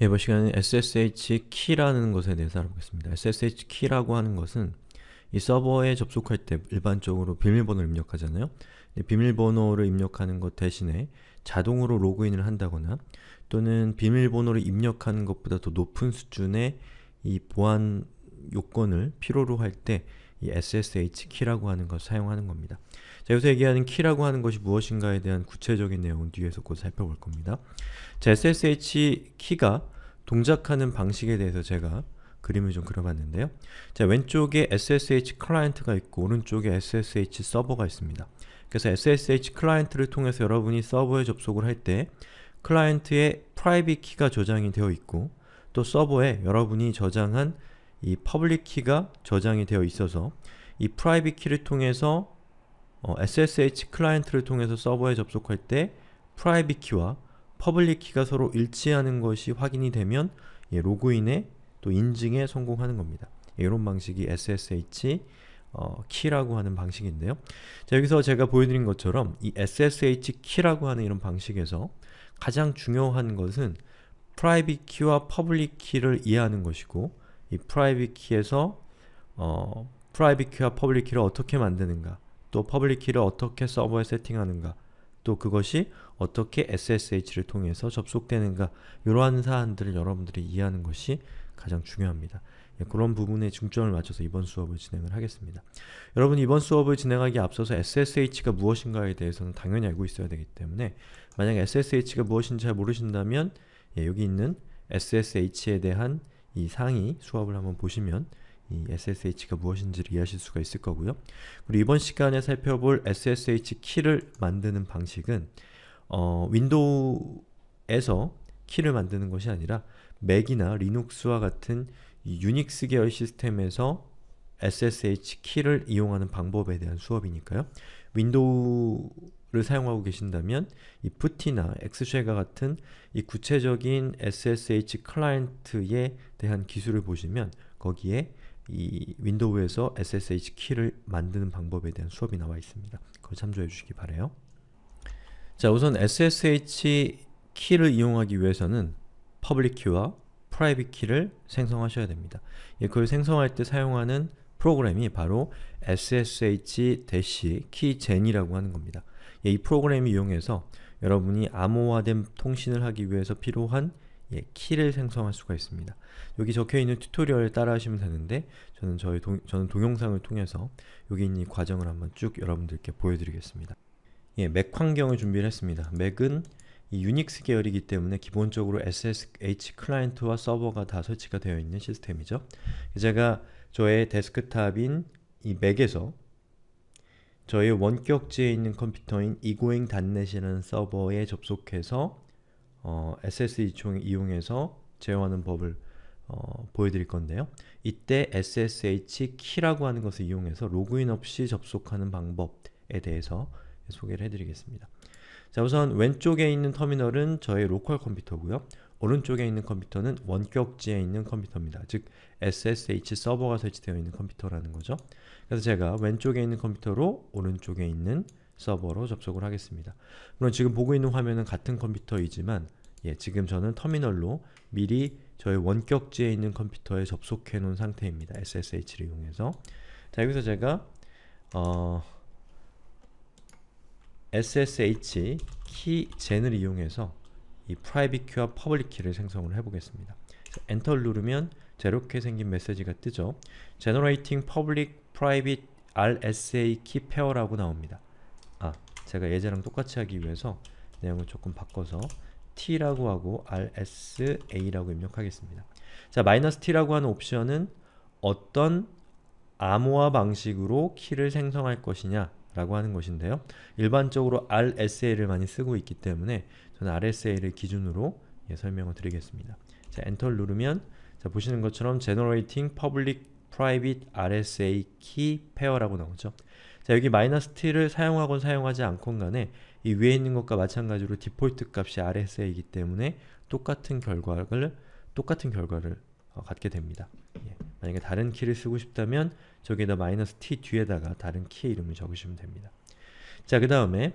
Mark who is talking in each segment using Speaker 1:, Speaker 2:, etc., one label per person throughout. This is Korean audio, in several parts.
Speaker 1: 이번 예, 뭐 시간은 SSH 키라는 것에 대해서 알아보겠습니다. SSH 키라고 하는 것은 이 서버에 접속할 때 일반적으로 비밀번호를 입력하잖아요. 비밀번호를 입력하는 것 대신에 자동으로 로그인을 한다거나 또는 비밀번호를 입력하는 것보다 더 높은 수준의 이 보안 요건을 필요로 할 때 이 SSH 키라고 하는 것을 사용하는 겁니다. 자, 여기서 얘기하는 키라고 하는 것이 무엇인가에 대한 구체적인 내용은 뒤에서 곧 살펴볼 겁니다. 자, SSH 키가 동작하는 방식에 대해서 제가 그림을 좀 그려봤는데요. 자, 왼쪽에 SSH 클라이언트가 있고 오른쪽에 SSH 서버가 있습니다. 그래서 SSH 클라이언트를 통해서 여러분이 서버에 접속을 할 때 클라이언트에 프라이빗 키가 저장이 되어 있고 또 서버에 여러분이 저장한 이 퍼블릭 키가 저장이 되어 있어서 이 프라이빗 키를 통해서 어, SSH 클라이언트를 통해서 서버에 접속할 때 프라이빗 키와 퍼블릭 키가 서로 일치하는 것이 확인이 되면 예, 로그인에 또 인증에 성공하는 겁니다. 예, 이런 방식이 SSH 어, 키라고 하는 방식인데요. 자, 여기서 제가 보여드린 것처럼 이 SSH 키라고 하는 이런 방식에서 가장 중요한 것은 프라이빗 키와 퍼블릭 키를 이해하는 것이고 이 프라이빗 키에서 어, 프라이빗 키와 퍼블릭 키를 어떻게 만드는가 또 퍼블릭 키를 어떻게 서버에 세팅하는가, 또 그것이 어떻게 SSH를 통해서 접속되는가 이러한 사안들을 여러분들이 이해하는 것이 가장 중요합니다. 예, 그런 부분에 중점을 맞춰서 이번 수업을 진행을 하겠습니다. 여러분 이번 수업을 진행하기 에 앞서서 SSH가 무엇인가에 대해서는 당연히 알고 있어야 되기 때문에 만약 SSH가 무엇인지 잘 모르신다면 예, 여기 있는 SSH에 대한 이상의 수업을 한번 보시면 이 SSH가 무엇인지를 이해하실 수가 있을 거고요. 그리고 이번 시간에 살펴볼 SSH 키를 만드는 방식은 어, 윈도우에서 키를 만드는 것이 아니라 맥이나 리눅스와 같은 유닉스 계열 시스템에서 SSH 키를 이용하는 방법에 대한 수업이니까요. 윈도우를 사용하고 계신다면 이 푸티나 엑스쉘과 같은 이 구체적인 SSH 클라이언트에 대한 기술을 보시면 거기에 이 윈도우에서 SSH 키를 만드는 방법에 대한 수업이 나와 있습니다. 그걸 참조해 주시기 바래요. 자 우선 SSH 키를 이용하기 위해서는 퍼블릭 키와 프라이빗 키를 생성하셔야 됩니다. 예, 그걸 생성할 때 사용하는 프로그램이 바로 ssh-keygen이라고 하는 겁니다. 예, 이 프로그램을 이용해서 여러분이 암호화된 통신을 하기 위해서 필요한 예, 키를 생성할 수가 있습니다. 여기 적혀있는 튜토리얼을 따라 하시면 되는데 저는 저희 동, 저는 동영상을 통해서 여기 있는 과정을 한번 쭉 여러분들께 보여드리겠습니다. 예, 맥 환경을 준비를 했습니다. 맥은 이 유닉스 계열이기 때문에 기본적으로 SSH 클라이언트와 서버가 다 설치가 되어 있는 시스템이죠. 제가 저의 데스크탑인 이 맥에서 저의 원격지에 있는 컴퓨터인 이고잉 단넷이라는 서버에 접속해서 어, SSE 이용해서 제어하는 법을 어, 보여드릴 건데요. 이때 SSH 키라고 하는 것을 이용해서 로그인 없이 접속하는 방법에 대해서 소개를 해드리겠습니다. 자 우선 왼쪽에 있는 터미널은 저의 로컬 컴퓨터고요. 오른쪽에 있는 컴퓨터는 원격지에 있는 컴퓨터입니다. 즉 SSH 서버가 설치되어 있는 컴퓨터라는 거죠. 그래서 제가 왼쪽에 있는 컴퓨터로 오른쪽에 있는 서버로 접속을 하겠습니다. 물론 지금 보고 있는 화면은 같은 컴퓨터이지만 예, 지금 저는 터미널로 미리 저의 원격지에 있는 컴퓨터에 접속해 놓은 상태입니다. SSH를 이용해서 자 여기서 제가 어, SSH 키젠을 이용해서 이 private key와 public key를 생성을 해보겠습니다. 엔터를 누르면 이렇게 생긴 메시지가 뜨죠. Generating public private RSA key pair라고 나옵니다. 아 제가 예제랑 똑같이 하기 위해서 내용을 조금 바꿔서 t라고 하고 rsa라고 입력하겠습니다. 자, 마이너스 t라고 하는 옵션은 어떤 암호화 방식으로 키를 생성할 것이냐 라고 하는 것인데요. 일반적으로 rsa를 많이 쓰고 있기 때문에 저는 rsa를 기준으로 예, 설명을 드리겠습니다. 자, 엔터를 누르면 자, 보시는 것처럼 generating public private rsa key pair라고 나오죠. 자, 여기 마이너스 t를 사용하건 사용하지 않건 간에 이 위에 있는 것과 마찬가지로 디폴트 값이 RSA이기 때문에 똑같은 결과를 똑같은 결과를 어, 갖게 됩니다. 예. 만약에 다른 키를 쓰고 싶다면 저기에다 마이너스 t 뒤에다가 다른 키의 이름을 적으시면 됩니다. 자, 그 다음에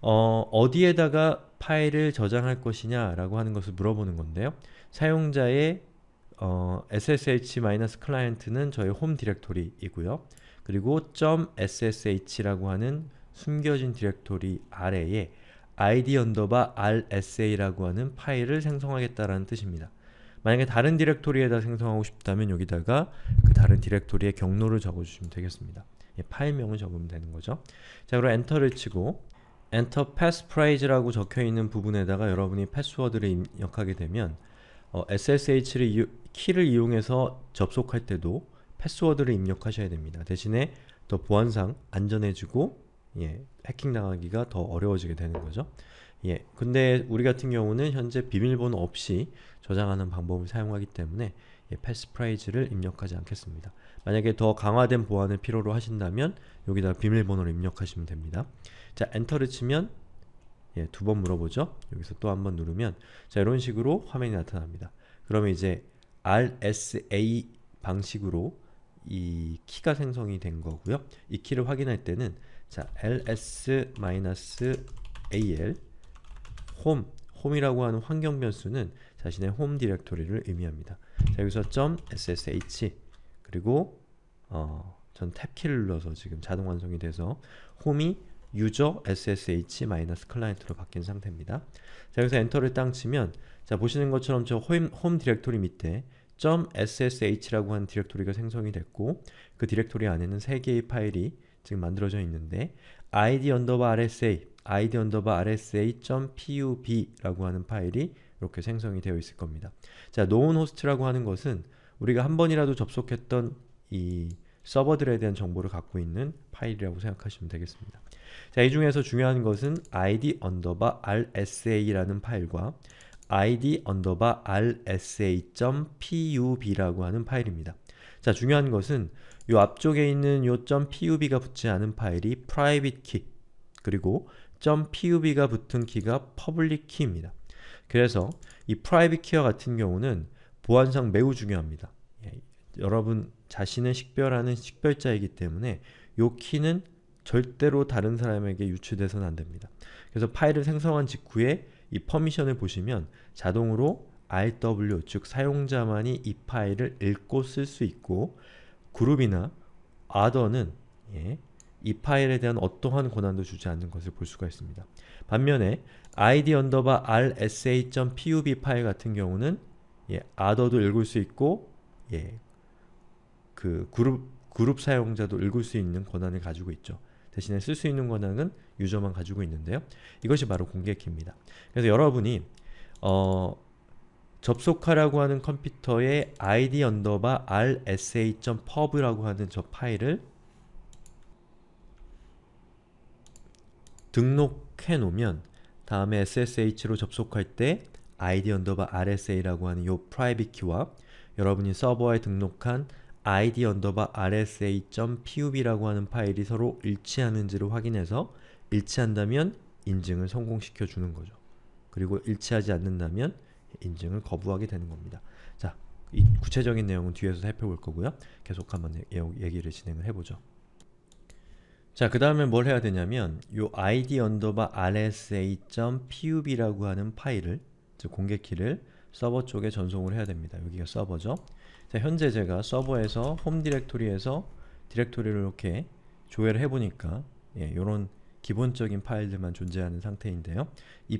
Speaker 1: 어, 어디에다가 파일을 저장할 것이냐 라고 하는 것을 물어보는 건데요. 사용자의 어, ssh-client는 저희 홈 디렉토리이고요. 그리고 .ssh라고 하는 숨겨진 디렉토리 아래에 id rsa라고 하는 파일을 생성하겠다라는 뜻입니다. 만약에 다른 디렉토리에다 생성하고 싶다면 여기다가 그 다른 디렉토리의 경로를 적어주시면 되겠습니다. 예, 파일명을 적으면 되는 거죠. 자 그럼 엔터를 치고 엔터 패스프라이즈라고 적혀있는 부분에다가 여러분이 패스워드를 입력하게 되면 어, ssh를 이 키를 이용해서 접속할 때도 패스워드를 입력하셔야 됩니다. 대신에 더 보안상 안전해지고 예, 해킹 당하기가 더 어려워지게 되는 거죠. 예, 근데 우리 같은 경우는 현재 비밀번호 없이 저장하는 방법을 사용하기 때문에 예, 패스프라이즈를 입력하지 않겠습니다. 만약에 더 강화된 보안을 필요로 하신다면 여기다 비밀번호를 입력하시면 됩니다. 자, 엔터를 치면 예, 두 번 물어보죠. 여기서 또 한 번 누르면 자, 이런 식으로 화면이 나타납니다. 그러면 이제 RSA 방식으로 이 키가 생성이 된 거고요. 이 키를 확인할 때는 자 ls-al home h o m e 이라고 하는 환경 변수는 자신의 홈 디렉토리를 의미합니다. 자 여기서 점 .ssh 그리고 어, 전 탭키를 눌러서 지금 자동 완성이 돼서 홈이 유저 ssh-client로 바뀐 상태입니다. 자 여기서 엔터를 땅 치면 자 보시는 것처럼 저홈 디렉토리 밑에 .ssh라고 하는 디렉토리가 생성이 됐고 그 디렉토리 안에는 3개의 파일이 지금 만들어져 있는데 id underbar rsa, id underbar rsa.pub라고 하는 파일이 이렇게 생성이 되어 있을 겁니다. 자, known host라고 하는 것은 우리가 한 번이라도 접속했던 이 서버들에 대한 정보를 갖고 있는 파일이라고 생각하시면 되겠습니다. 자, 이 중에서 중요한 것은 id underbar rsa라는 파일과 id 언더바 rsa.pub라고 하는 파일입니다. 자, 중요한 것은 이 앞쪽에 있는 요 .pub가 붙지 않은 파일이 private key 그리고 .pub가 붙은 키가 public key입니다. 그래서 이 private key와 같은 경우는 보안상 매우 중요합니다. 예, 여러분 자신을 식별하는 식별자이기 때문에 요 키는 절대로 다른 사람에게 유출돼서는 안됩니다. 그래서 파일을 생성한 직후에 이 퍼미션을 보시면 자동으로 RW 즉 사용자만이 이 파일을 읽고 쓸 수 있고 그룹이나 o t h e r 는 예, 이 파일에 대한 어떠한 권한도 주지 않는 것을 볼 수가 있습니다. 반면에 id 언더바 rsa.pub 파일 같은 경우는 예, 아더도 읽을 수 있고 예, 그 그룹 그룹 사용자도 읽을 수 있는 권한을 가지고 있죠. 대신에 쓸 수 있는 권한은 유저만 가지고 있는데요. 이것이 바로 공개키입니다. 그래서 여러분이 어, 접속하라고 하는 컴퓨터의 id 언더바 rsa.pub라고 하는 저 파일을 등록해 놓으면 다음에 ssh로 접속할 때 id 언더바 rsa라고 하는 요 프라이빗 키와 여러분이 서버에 등록한 id 언더바 rsa.pub라고 이 하는 파일이 서로 일치하는지를 확인해서 일치한다면 인증을 성공시켜 주는 거죠. 그리고 일치하지 않는다면 인증을 거부하게 되는 겁니다. 자, 구체적인 내용은 뒤에서 살펴볼 거고요. 계속 한번 예, 예, 얘기를 진행을 해보죠. 자, 그 다음에 뭘 해야 되냐면 이 id 언더바 rsa.pub라고 이 하는 파일을 즉 공개 키를 서버 쪽에 전송을 해야 됩니다. 여기가 서버죠. 자, 현재 제가 서버에서 홈 디렉토리에서 디렉토리를 이렇게 조회를 해보니까 이런 예, 기본적인 파일들만 존재하는 상태인데요. 이,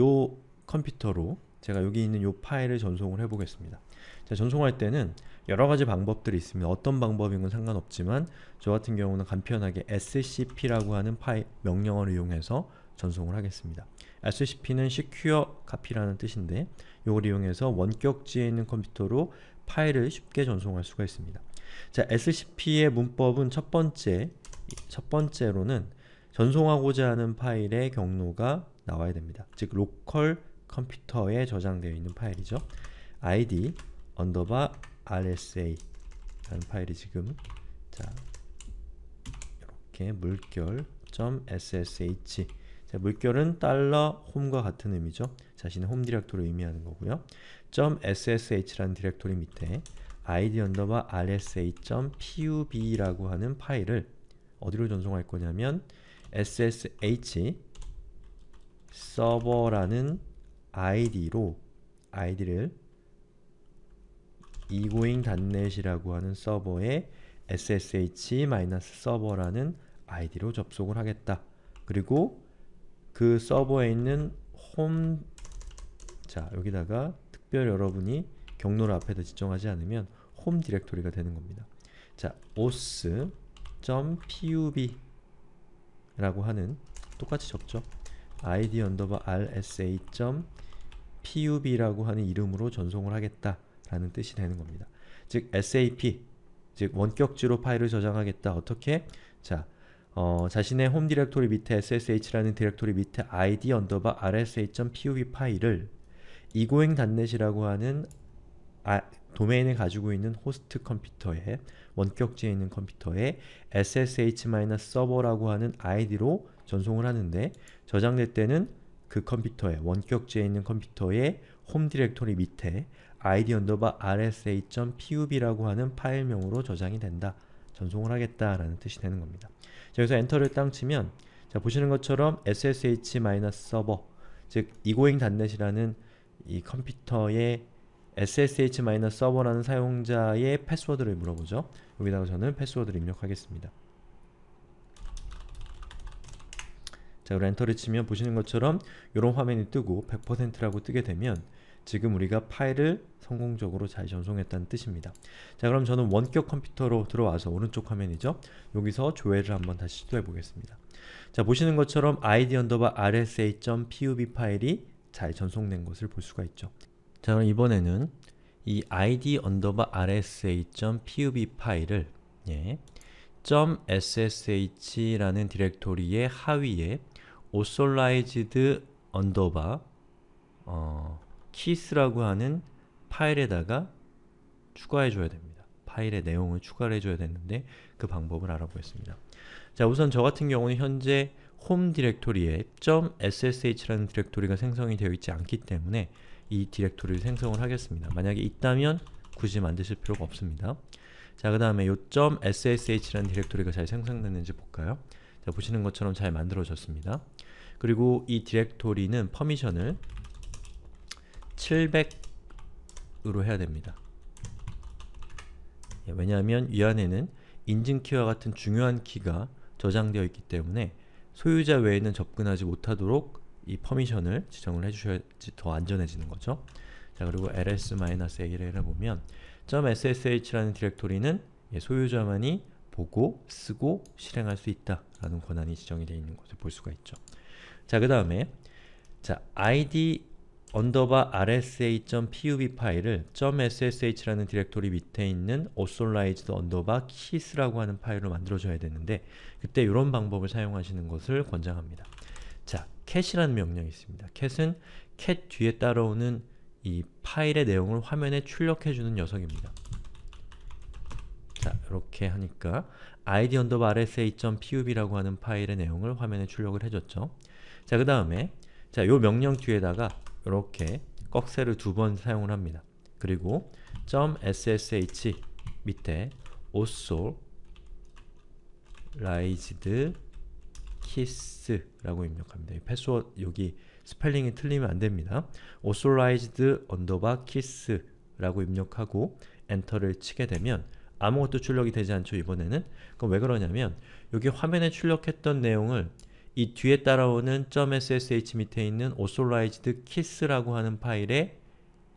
Speaker 1: 요 컴퓨터로 제가 여기 있는 요 파일을 전송을 해보겠습니다. 자, 전송할 때는 여러가지 방법들이 있습니다. 어떤 방법인건 상관없지만 저 같은 경우는 간편하게 scp라고 하는 파일 명령어를 이용해서 전송을 하겠습니다. scp는 secure copy라는 뜻인데 요걸 이용해서 원격지에 있는 컴퓨터로 파일을 쉽게 전송할 수가 있습니다. 자, SCP의 문법은 첫 번째, 첫 번째로는 전송하고자 하는 파일의 경로가 나와야 됩니다. 즉, 로컬 컴퓨터에 저장되어 있는 파일이죠. id 언더바 rsa 라는 파일이 지금 자 이렇게 물결 .ssh 자, 물결은 달러 홈과 같은 의미죠. 자신의 홈 디렉토리를 의미하는 거고요. .ssh라는 디렉토리 밑에 id rsh.pub라고 하는 파일을 어디로 전송할 거냐면 ssh 서버라는 id로 id를 이고잉 단넷이라고 하는 서버에 ssh-서버라는 id로 접속을 하겠다. 그리고 그 서버에 있는 홈자 여기다가 특별 여러분이 경로를 앞에다 지정하지 않으면 홈 디렉토리가 되는 겁니다. 자, os.pub 라고 하는 똑같이 접죠. id rsa.pub라고 하는 이름으로 전송을 하겠다라는 뜻이 되는 겁니다. 즉 sap, 즉 원격지로 파일을 저장하겠다. 어떻게? 자, 어, 자신의 홈 디렉토리 밑에 ssh라는 디렉토리 밑에 id rsa.pub 파일을 이고잉 단넷이라고 하는 아, 도메인을 가지고 있는 호스트 컴퓨터에 원격지에 있는 컴퓨터에 ssh-서버라고 하는 i d 로 전송을 하는데 저장될 때는 그 컴퓨터에 원격지에 있는 컴퓨터에홈 디렉토리 밑에 id rsa.pub라고 하는 파일명으로 저장이 된다. 전송을 하겠다라는 뜻이 되는 겁니다. 자, 여기서 엔터를 땅 치면 자, 보시는 것처럼 ssh-서버 즉 이고잉 단넷이라는 이 컴퓨터의 ssh-서버라는 사용자의 패스워드를 물어보죠. 여기다가 저는 패스워드를 입력하겠습니다. 자, 그리 엔터를 치면 보시는 것처럼 이런 화면이 뜨고 100%라고 뜨게 되면 지금 우리가 파일을 성공적으로 잘 전송했다는 뜻입니다. 자 그럼 저는 원격 컴퓨터로 들어와서 오른쪽 화면이죠. 여기서 조회를 한번 다시 시도해 보겠습니다. 자 보시는 것처럼 id r s a pub 파일이 잘 전송된 것을 볼 수가 있죠. 자 그럼 이번에는 이 id 언더바 rsa.pub 파일을 예, .ssh라는 디렉토리의 하위에 authorized 언더바 어, keys라고 하는 파일에다가 추가해줘야 됩니다. 파일의 내용을 추가 해줘야 되는데 그 방법을 알아보겠습니다. 자 우선 저 같은 경우는 현재 홈 디렉토리에 .ssh라는 디렉토리가 생성이 되어 있지 않기 때문에 이 디렉토리를 생성을 하겠습니다. 만약에 있다면 굳이 만드실 필요가 없습니다. 자, 그 다음에 요 .ssh라는 디렉토리가 잘 생성됐는지 볼까요? 자, 보시는 것처럼 잘 만들어졌습니다. 그리고 이 디렉토리는 퍼미션을 700으로 해야 됩니다. 예, 왜냐하면 위안에는 인증키와 같은 중요한 키가 저장되어 있기 때문에 소유자 외에는 접근하지 못하도록 이 퍼미션을 지정을 해주셔야지 더 안전해지는 거죠. 자 그리고 ls-a를 해보면 .ssh라는 디렉토리는 예, 소유자만이 보고, 쓰고, 실행할 수 있다라는 권한이 지정이 되어 있는 것을 볼 수가 있죠. 자그 다음에 자 id 언더바 rsa.pub 파일을 .ssh라는 디렉토리 밑에 있는 authorized 언더바 keys라고 하는 파일로 만들어줘야 되는데 그때 이런 방법을 사용하시는 것을 권장합니다. 자, cat이라는 명령이 있습니다. cat은 cat 뒤에 따라오는 이 파일의 내용을 화면에 출력해주는 녀석입니다. 자, 이렇게 하니까 id 언더바 rsa.pub라고 하는 파일의 내용을 화면에 출력을 해줬죠. 자, 그 다음에 자, 요 명령 뒤에다가 이렇게 꺽쇠를 두 번 사용을 합니다. 그리고 .ssh 밑에 also r i s e d kiss라고 입력합니다. 패스워드 여기 스펠링이 틀리면 안됩니다. authorized underbar kiss라고 입력하고 엔터를 치게 되면 아무것도 출력이 되지 않죠 이번에는 그럼 왜 그러냐면 여기 화면에 출력했던 내용을 이 뒤에 따라오는 .ssh 밑에 있는 authorized kiss라고 하는 파일에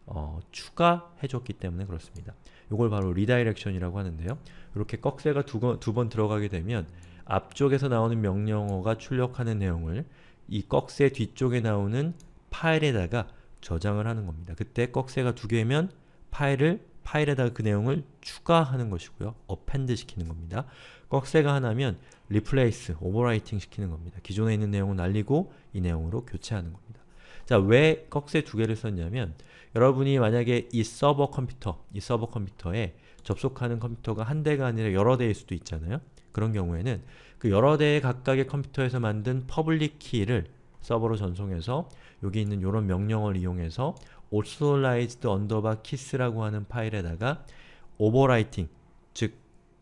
Speaker 1: 어, 추가해줬기 때문에 그렇습니다. 이걸 바로 리다이렉션이라고 하는데요. 이렇게 꺽쇠가 두번 두 들어가게 되면 앞쪽에서 나오는 명령어가 출력하는 내용을 이 꺽쇠 뒤쪽에 나오는 파일에다가 저장을 하는 겁니다. 그때 꺽쇠가 두 개면 파일을 파일에다가 그 내용을 추가하는 것이고요. a p 드 시키는 겁니다. 꺽쇠가 하나면 replace, overwriting 시키는 겁니다. 기존에 있는 내용을 날리고 이 내용으로 교체하는 겁니다. 자, 왜 꺽쇠 두 개를 썼냐면 여러분이 만약에 이 서버 컴퓨터, 이 서버 컴퓨터에 접속하는 컴퓨터가 한 대가 아니라 여러 대일 수도 있잖아요. 그런 경우에는 그 여러 대의 각각의 컴퓨터에서 만든 퍼블릭 키를 서버로 전송해서 여기 있는 이런 명령을 이용해서 autorized underbar kiss라고 하는 파일에다가 overwriting, 즉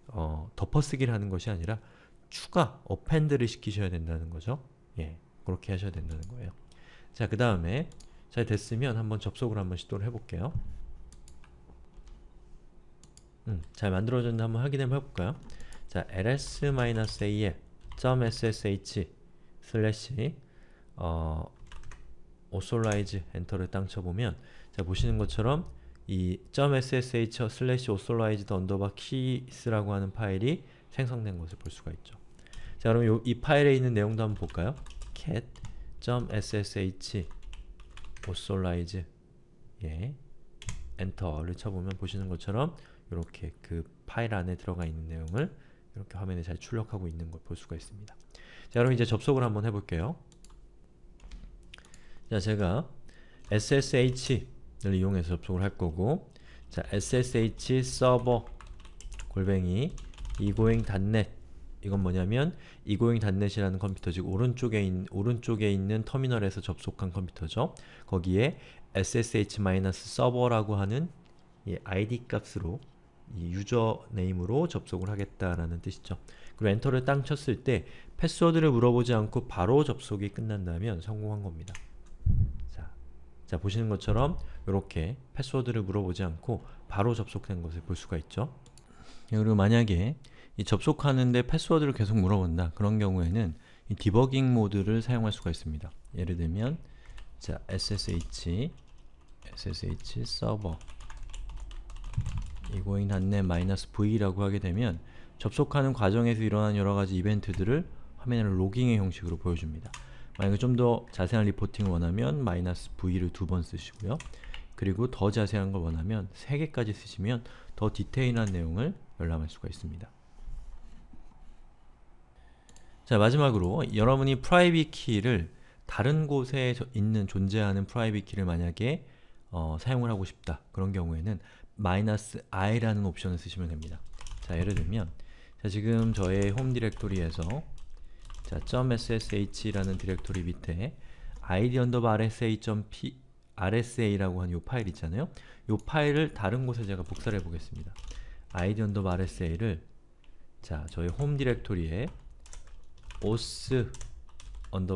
Speaker 1: 어, 덮어쓰기를 하는 것이 아니라 추가, a p p e n d 를 시키셔야 된다는 거죠. 예, 그렇게 하셔야 된다는 거예요. 자, 그 다음에 잘 됐으면 한번 접속을 한번 시도를 해볼게요. 음, 잘 만들어졌나 한번 확인 한번 해볼까요? 자, ls-al.ssh 슬래시 어, 오솔라이즈 엔터를 땅 쳐보면 자 보시는 것처럼 이 .ssh 슬래시 오솔라이즈드 언더바 키스라고 하는 파일이 생성된 것을 볼 수가 있죠. 자 그럼 요, 이 파일에 있는 내용도 한번 볼까요? cat .ssh 오솔라이즈 예 엔터를 쳐보면 보시는 것처럼 이렇게 그 파일 안에 들어가 있는 내용을 이렇게 화면에 잘 출력하고 있는 걸 볼 수가 있습니다. 자 그럼 이제 접속을 한번 해볼게요. 자, 제가 SSH를 이용해서 접속을 할 거고 자, SSH 서버 골뱅이 이고잉 단넷 이건 뭐냐면 이고잉 단넷이라는 컴퓨터 즉 오른쪽에 있는 오른쪽에 있는 터미널에서 접속한 컴퓨터죠. 거기에 ssh-서버라고 하는 이 id 값으로 이 유저네임으로 접속을 하겠다라는 뜻이죠. 그리고 엔터를 땅 쳤을 때 패스워드를 물어보지 않고 바로 접속이 끝난다면 성공한 겁니다. 자 보시는 것처럼 이렇게 패스워드를 물어보지 않고 바로 접속된 것을 볼 수가 있죠. 예, 그리고 만약에 이 접속하는데 패스워드를 계속 물어본다 그런 경우에는 이 디버깅 모드를 사용할 수가 있습니다. 예를 들면 자 ssh ssh 서버 이고인 한네 마이너스 v라고 하게 되면 접속하는 과정에서 일어난 여러가지 이벤트들을 화면을 로깅의 형식으로 보여줍니다. 만약에 좀 더 자세한 리포팅을 원하면 마이너스 v를 두 번 쓰시고요. 그리고 더 자세한 걸 원하면 3개까지 쓰시면 더 디테일한 내용을 열람할 수가 있습니다. 자 마지막으로 여러분이 프라이빗 키를 다른 곳에 있는 존재하는 프라이빗 키를 만약에 어, 사용을 하고 싶다 그런 경우에는 마이너스 i라는 옵션을 쓰시면 됩니다. 자 예를 들면 자 지금 저의 홈 디렉토리에서 자, .ssh라는 디렉토리 밑에 id 언더바 r s a rsa라고 한요 파일 있잖아요. 요 파일을 다른 곳에 제가 복사를 해 보겠습니다. id rsa를 자, 저희 홈 디렉토리에 os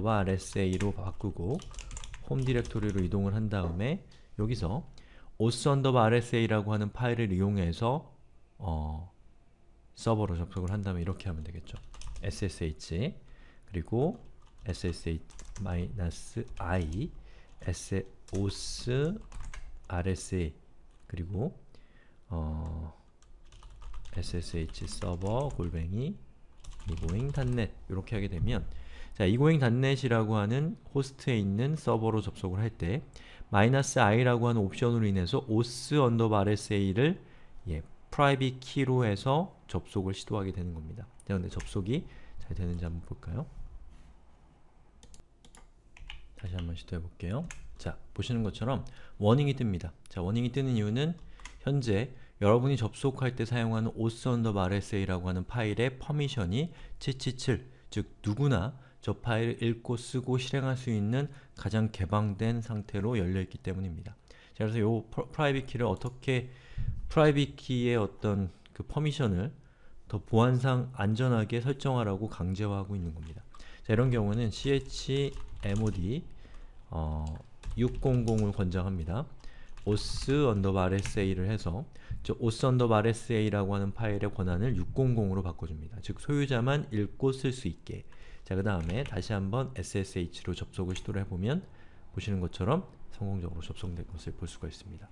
Speaker 1: rsa로 바꾸고 홈 디렉토리로 이동을 한 다음에 여기서 os rsa라고 하는 파일을 이용해서 어, 서버로 접속을 한다면 이렇게 하면 되겠죠. ssh 그리고 ssh-i, sos, rsa, 그리고 어, ssh 서버 골뱅이 이고잉 단넷 이렇게 하게 되면 자 이고잉 단넷이라고 하는 호스트에 있는 서버로 접속을 할때 마이너스 i라고 하는 옵션으로 인해서 os 언더바 rsa를 예, 프라이빗 키로 해서 접속을 시도하게 되는 겁니다. 자 근데 접속이 잘 되는지 한번 볼까요? 다시 한 번 시도해 볼게요. 자, 보시는 것처럼 워닝이 뜹니다. 자, 워닝이 뜨는 이유는 현재 여러분이 접속할 때 사용하는 os_rsa라고 하는 파일의 퍼미션이 777, 즉 누구나 저 파일을 읽고 쓰고 실행할 수 있는 가장 개방된 상태로 열려있기 때문입니다. 자, 그래서 요 프라이빗 키를 어떻게 프라이빗 키의 어떤 그 퍼미션을 더 보안상 안전하게 설정하라고 강제화하고 있는 겁니다. 자, 이런 경우는 chmod 어, 600을 권장합니다. os 언더바 rsa를 해서 즉 os 언더바 rsa라고 하는 파일의 권한을 600으로 바꿔줍니다. 즉 소유자만 읽고 쓸 수 있게 자그 다음에 다시 한번 ssh로 접속을 시도를 해보면 보시는 것처럼 성공적으로 접속된 것을 볼 수가 있습니다.